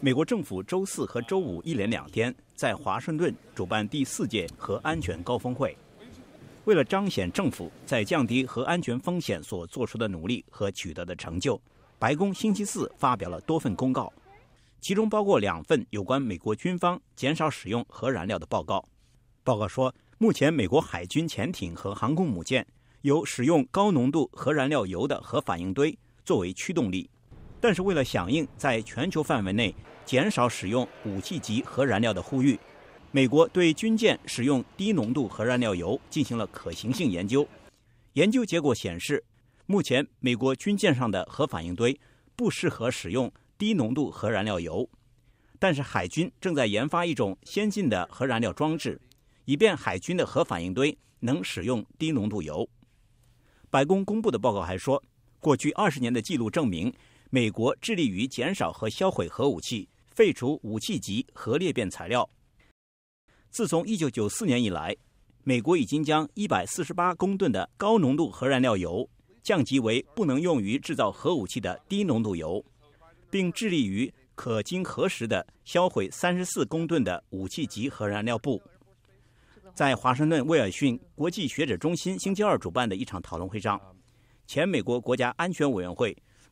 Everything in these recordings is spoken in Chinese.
美国政府周四和周五一连两天在华盛顿主办第四届核安全高峰会。为了彰显政府在降低核安全风险所做出的努力和取得的成就，白宫星期四发表了多份公告，其中包括两份有关美国军方减少使用核燃料的报告。报告说，目前美国海军潜艇和航空母舰有使用高浓度核燃料油的核反应堆作为驱动力。但是，为了响应在全球范围内减少使用武器级核燃料的呼吁，美国对军舰使用低浓度核燃料油进行了可行性研究。研究结果显示，目前美国军舰上的核反应堆不适合使用低浓度核燃料油。但是，海军正在研发一种先进的核燃料装置，以便海军的核反应堆能使用低浓度油。白宫公布的报告还说，过去二十年的记录证明。美国致力于减少和销毁核武器，废除武器级核裂变材料。自从1994年以来，美国已经将148公吨的高浓度核燃料油降级为不能用于制造核武器的低浓度油，并致力于可经核实的销毁34公吨的武器级核燃料布。在华盛顿威尔逊国际学者中心星期二主办的一场讨论会上，前美国国家安全委员会。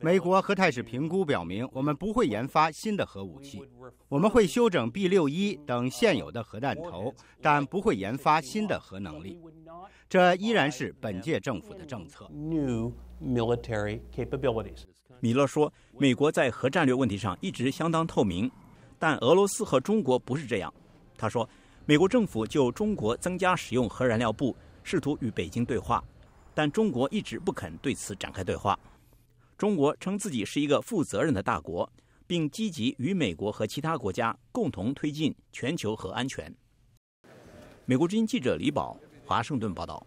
美国核态势评估表明，我们不会研发新的核武器，我们会修整 B 六一等现有的核弹头，但不会研发新的核能力。这依然是本届政府的政策。米勒说：“美国在核战略问题上一直相当透明，但俄罗斯和中国不是这样。”他说：“美国政府就中国增加使用核燃料布试图与北京对话，但中国一直不肯对此展开对话。”中国称自己是一个负责任的大国，并积极与美国和其他国家共同推进全球核安全。美国之音记者李宝，华盛顿报道。